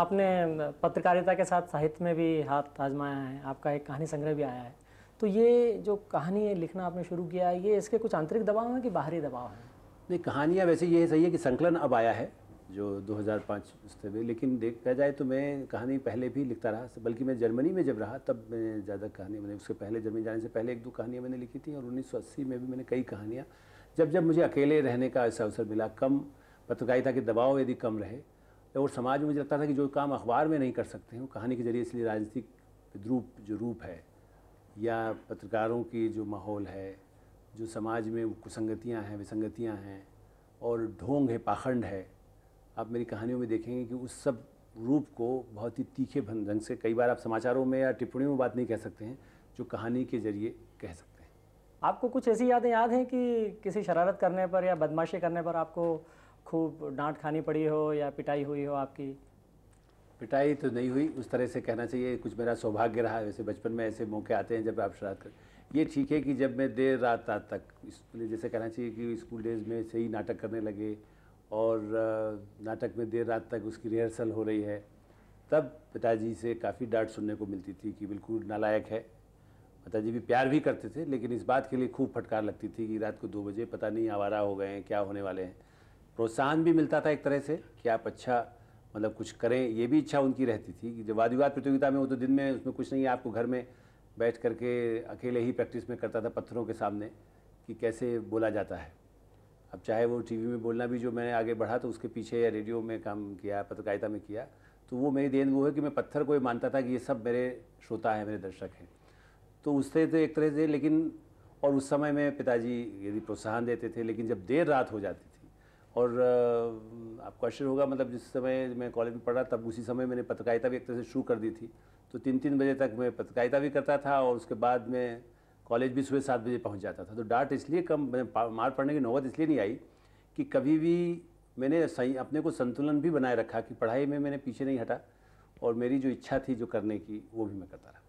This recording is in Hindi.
आपने पत्रकारिता के साथ साहित्य में भी हाथ आजमाया है आपका एक कहानी संग्रह भी आया है तो ये जो कहानी लिखना आपने शुरू किया है ये इसके कुछ आंतरिक दबाव हैं कि बाहरी दबाव हैं नहीं कहानियाँ वैसे ये सही है कि संकलन अब आया है जो 2005 हज़ार में लेकिन देखा जाए तो मैं कहानी पहले भी लिखता रहा बल्कि मैं जर्मनी में जब रहा तब मैं ज़्यादा कहानी मैंने उसके पहले जर्मनी जाने से पहले एक दो कहानियाँ मैंने लिखी थी और उन्नीस में भी मैंने कई कहानियाँ जब जब मुझे अकेले रहने का ऐसा अवसर मिला कम पत्रकारिता के दबाव यदि कम रहे और समाज में मुझे लगता था कि जो काम अखबार में नहीं कर सकते हैं कहानी के जरिए इसलिए राजनीतिक रूप जो रूप है या पत्रकारों की जो माहौल है जो समाज में कुसंगतियाँ हैं विसंगतियाँ हैं और ढोंग है पाखंड है आप मेरी कहानियों में देखेंगे कि उस सब रूप को बहुत ही तीखे ढंग से कई बार आप समाचारों में या टिप्पणियों में बात नहीं कह सकते हैं जो कहानी के जरिए कह सकते हैं आपको कुछ ऐसी यादें याद हैं कि किसी शरारत करने पर या बदमाशी करने पर आपको खूब डांट खानी पड़ी हो या पिटाई हुई हो आपकी पिटाई तो नहीं हुई उस तरह से कहना चाहिए कुछ मेरा सौभाग्य रहा वैसे बचपन में ऐसे मौके आते हैं जब आप शरारत कर ये ठीक है कि जब मैं देर रात रात तक जैसे कहना चाहिए कि स्कूल डेज में से ही नाटक करने लगे और नाटक में देर रात तक उसकी रिहर्सल हो रही है तब पिताजी से काफ़ी डांट सुनने को मिलती थी कि बिल्कुल नालायक है पिताजी भी प्यार भी करते थे लेकिन इस बात के लिए खूब फटकार लगती थी कि रात को दो बजे पता नहीं आवारा हो गए हैं क्या होने वाले हैं प्रोत्साहन भी मिलता था एक तरह से कि आप अच्छा मतलब कुछ करें ये भी इच्छा उनकी रहती थी कि जब वाद विवाद प्रतियोगिता में वो तो दिन में उसमें कुछ नहीं है आपको घर में बैठ करके अकेले ही प्रैक्टिस में करता था पत्थरों के सामने कि कैसे बोला जाता है अब चाहे वो टीवी में बोलना भी जो मैंने आगे बढ़ा तो उसके पीछे या रेडियो में काम किया पत्रकारिता में किया तो वो मेरी देन वो है कि मैं पत्थर को ये मानता था कि ये सब मेरे श्रोता है मेरे दर्शक हैं तो उससे तो एक तरह से लेकिन और उस समय में पिताजी यदि प्रोत्साहन देते थे लेकिन जब देर रात हो जाती थी और आप क्वेश्चन होगा मतलब जिस समय मैं कॉलेज में पढ़ा तब उसी समय मैंने पत्रकारिता भी एक तरह से शुरू कर दी थी तो तीन तीन बजे तक मैं पत्रकारिता भी करता था और उसके बाद मैं कॉलेज भी सुबह सात बजे पहुंच जाता था तो डांट इसलिए कम मार पड़ने की नौबत इसलिए नहीं आई कि कभी भी मैंने सही अपने को संतुलन भी बनाए रखा कि पढ़ाई में मैंने पीछे नहीं हटा और मेरी जो इच्छा थी जो करने की वो भी मैं करता रहा